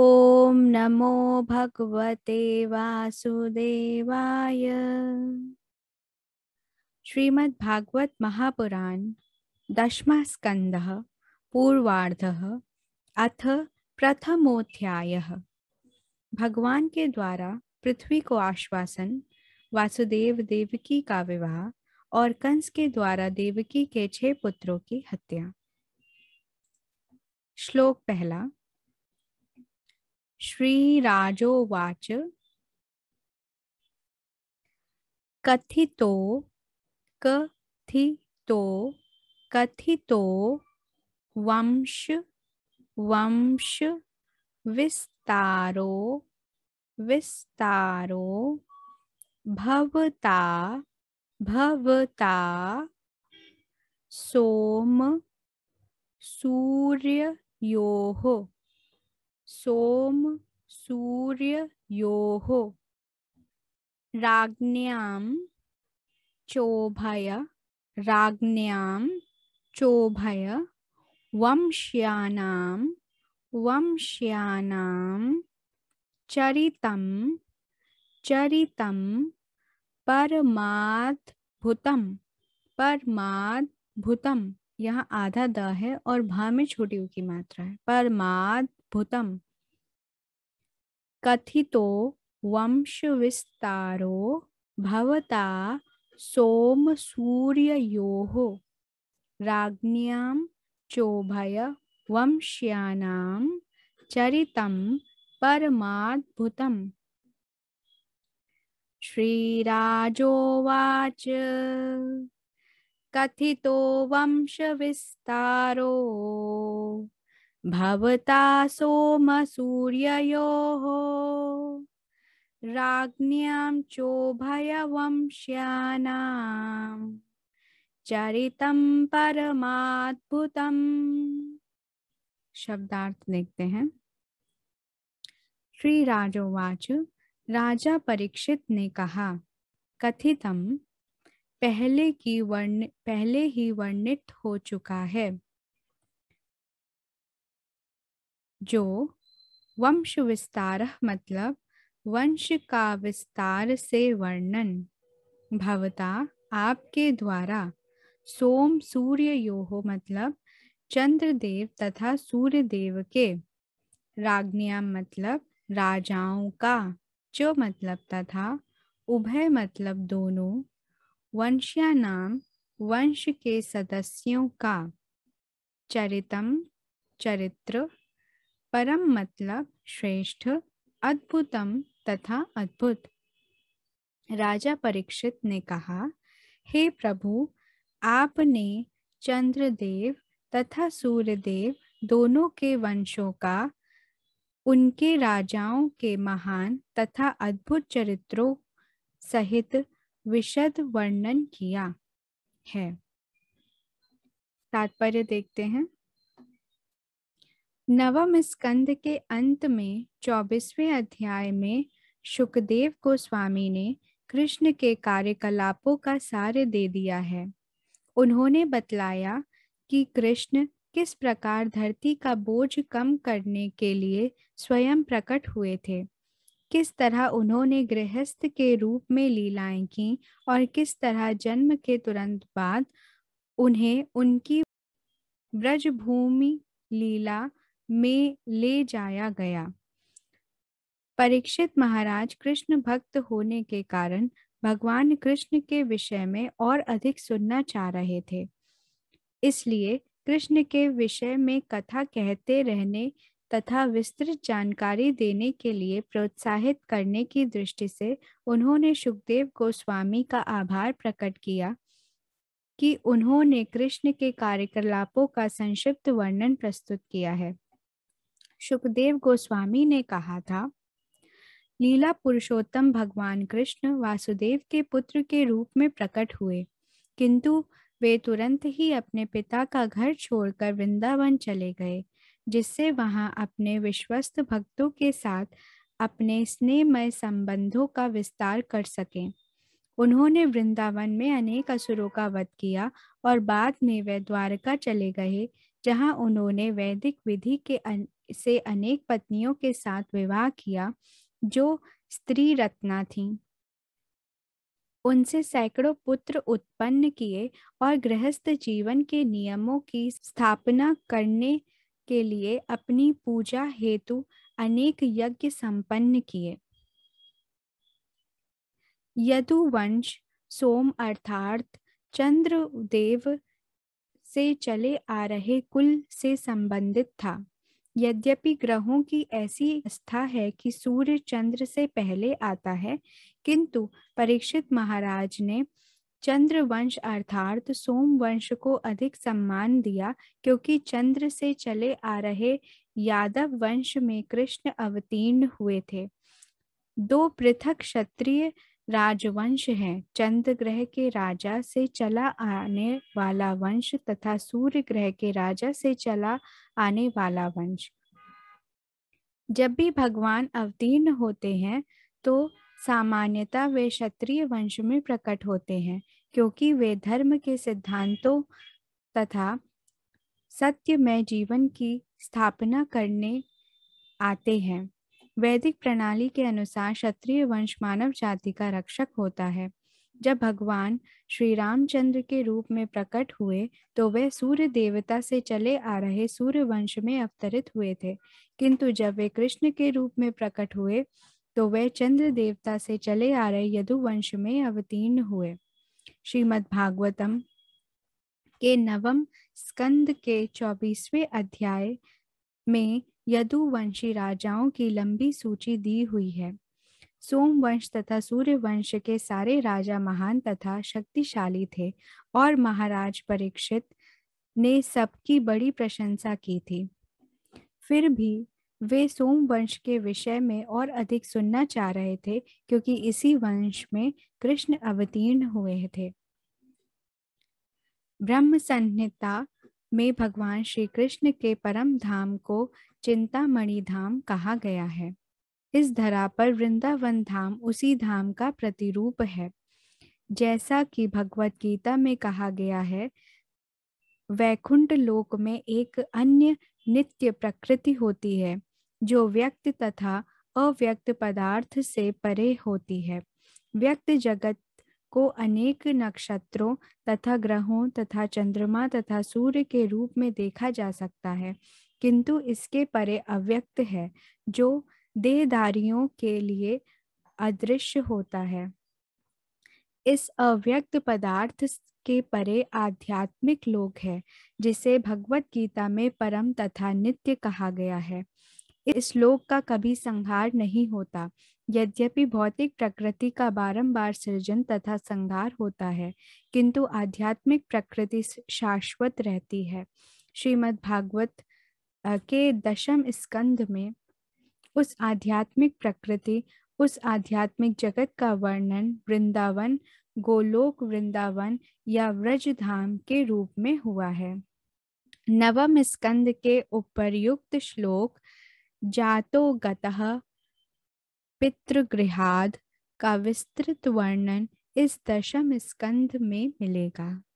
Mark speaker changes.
Speaker 1: ओम नमो भगवते वासुदेवाय भागवत महापुराण दशम स्कंद पूर्वाध अथ प्रथमोध्याय भगवान के द्वारा पृथ्वी को आश्वासन वासुदेव देवकी का विवाह और कंस के द्वारा देवकी के छह पुत्रों की हत्या श्लोक पहला श्रीराजोवाच कथितो कथितो कथितो वंश वंश विस्तारो विस्तारो भवता भवता सोम योहो सोम सूर्य योः राज्ञां चोभय राज्ञां चोभय वंश्यानां वंश्यानां चरितं चरितं परमाद्भुतं परमाद्भुतं यहाँ आधा द है और भा में छोटी ऊ की मात्रा है परमाद अद्भुत अद्भुतम वंश विस्तारो भवता सोम सूर्यो राजोभय चोभयवंश्यानां चरित परमाद्भुतम् श्रीराजोवाच कथि वंश विस्तारो भवता सोमसूर्ययोः राज्ञ्यां चोभयवंश्यानां चरितं परमाद्भुतम् शब्दार्थ देखते हैं श्री राजोवाच राजा परीक्षित ने कहा कथितम पहले की वर्ण पहले ही वर्णित हो चुका है जो वंश विस्तार मतलब वंश का विस्तार से वर्णन भवता आपके द्वारा सोम सूर्य योहो मतलब चंद्रदेव तथा सूर्य देव के राज्ञा मतलब राजाओं का जो मतलब तथा उभय मतलब दोनों वंशिया नाम वंश के सदस्यों का चरितम चरित्र परम मतलब श्रेष्ठ अद्भुतम तथा अद्भुत राजा परीक्षित ने कहा हे प्रभु आपने चंद्रदेव तथा सूर्यदेव दोनों के वंशों का उनके राजाओं के महान तथा अद्भुत चरित्रों सहित विशद वर्णन किया है तात्पर्य देखते हैं नवम स्कंद के अंत में चौबीसवें अध्याय में सुखदेव गोस्वामी ने कृष्ण के कार्यकलापों का सार दे दिया है उन्होंने बतलाया कि कृष्ण किस प्रकार धरती का बोझ कम करने के लिए स्वयं प्रकट हुए थे किस तरह उन्होंने गृहस्थ के रूप में लीलाएं की और किस तरह जन्म के तुरंत बाद उन्हें उनकी ब्रजभूमि लीला में ले जाया गया परीक्षित महाराज कृष्ण भक्त होने के कारण भगवान कृष्ण के विषय में और अधिक सुनना चाह रहे थे इसलिए कृष्ण के विषय में कथा कहते रहने तथा विस्तृत जानकारी देने के लिए प्रोत्साहित करने की दृष्टि से उन्होंने सुखदेव गोस्वामी का आभार प्रकट किया कि उन्होंने कृष्ण के कार्यकलापों का संक्षिप्त वर्णन प्रस्तुत किया है सुखदेव गोस्वामी ने कहा था लीला पुरुषोत्तम भगवान कृष्ण वासुदेव के पुत्र के रूप में प्रकट हुए किंतु वे तुरंत ही अपने पिता का घर छोड़कर वृंदावन चले गए जिससे वहां अपने विश्वस्त भक्तों के साथ अपने स्नेहमय संबंधों का विस्तार कर सकें उन्होंने वृंदावन में अनेक असुरों का वध किया और बाद में वे द्वारका चले गए जहां उन्होंने वैदिक विधि के से अनेक पत्नियों के साथ विवाह किया जो स्त्री रत्ना थीं उनसे सैकड़ों पुत्र उत्पन्न किए और गृहस्थ जीवन के नियमों की स्थापना करने के लिए अपनी पूजा हेतु अनेक यज्ञ संपन्न किए यदुवंश सोम अर्थात चंद्रदेव से चले आ रहे कुल से संबंधित था यद्यपि ग्रहों की ऐसी अवस्था है कि सूर्य चंद्र से पहले आता है किंतु परीक्षित महाराज ने चंद्र वंश अर्थात सोम वंश को अधिक सम्मान दिया क्योंकि चंद्र से चले आ रहे यादव वंश में कृष्ण अवतीर्ण हुए थे दो पृथक क्षत्रिय राजवंश है चंद्र ग्रह के राजा से चला आने वाला वंश तथा सूर्य ग्रह के राजा से चला आने वाला वंश जब भी भगवान अवतीर्ण होते हैं तो सामान्यता वे क्षत्रिय वंश में प्रकट होते हैं क्योंकि वे धर्म के सिद्धांतों तथा सत्य में जीवन की स्थापना करने आते हैं वैदिक प्रणाली के अनुसार क्षत्रिय वंश मानव जाति का रक्षक होता है जब भगवान श्री रामचंद्र के रूप में प्रकट हुए तो वे सूर्य देवता से चले आ रहे सूर्य वंश में अवतरित हुए थे किंतु जब वे कृष्ण के रूप में प्रकट हुए तो वे चंद्र देवता से चले आ रहे यदुवंश में अवतीर्ण हुए श्रीमद् भागवतम के नवम स्कंद के चौबीसवें अध्याय में यदुवंशी राजाओं की लंबी सूची दी हुई है सोमवंश तथा सूर्य वंश के सारे राजा महान तथा शक्तिशाली थे और महाराज परीक्षित ने सबकी बड़ी प्रशंसा की थी फिर भी वे सोमवंश के विषय में और अधिक सुनना चाह रहे थे क्योंकि इसी वंश में कृष्ण अवतीर्ण हुए थे ब्रह्म संहिता में भगवान श्री कृष्ण के परम धाम को चिंतामणि धाम कहा गया है इस धरा पर वृंदावन धाम उसी धाम का प्रतिरूप है जैसा कि भगवत गीता में कहा गया है वैकुंठ लोक में एक अन्य नित्य प्रकृति होती है जो व्यक्त तथा अव्यक्त पदार्थ से परे होती है व्यक्त जगत को अनेक नक्षत्रों तथा ग्रहों तथा चंद्रमा तथा सूर्य के रूप में देखा जा सकता है किंतु इसके परे अव्यक्त है जो देहधारियों के लिए अदृश्य होता है इस अव्यक्त पदार्थ के परे आध्यात्मिक लोक है जिसे भगवत गीता में परम तथा नित्य कहा गया है इस लोक का कभी संहार नहीं होता यद्यपि भौतिक प्रकृति का बारंबार सृजन तथा संहार होता है किंतु आध्यात्मिक प्रकृति शाश्वत रहती है श्रीमद् भागवत के दशम स्कंध में उस आध्यात्मिक प्रकृति उस आध्यात्मिक जगत का वर्णन वृंदावन गोलोक वृंदावन या व्रज धाम के रूप में हुआ है नवम स्कंद के उपरयुक्त श्लोक जातो गतः पितृगृहाद का विस्तृत वर्णन इस दशम स्कंध में मिलेगा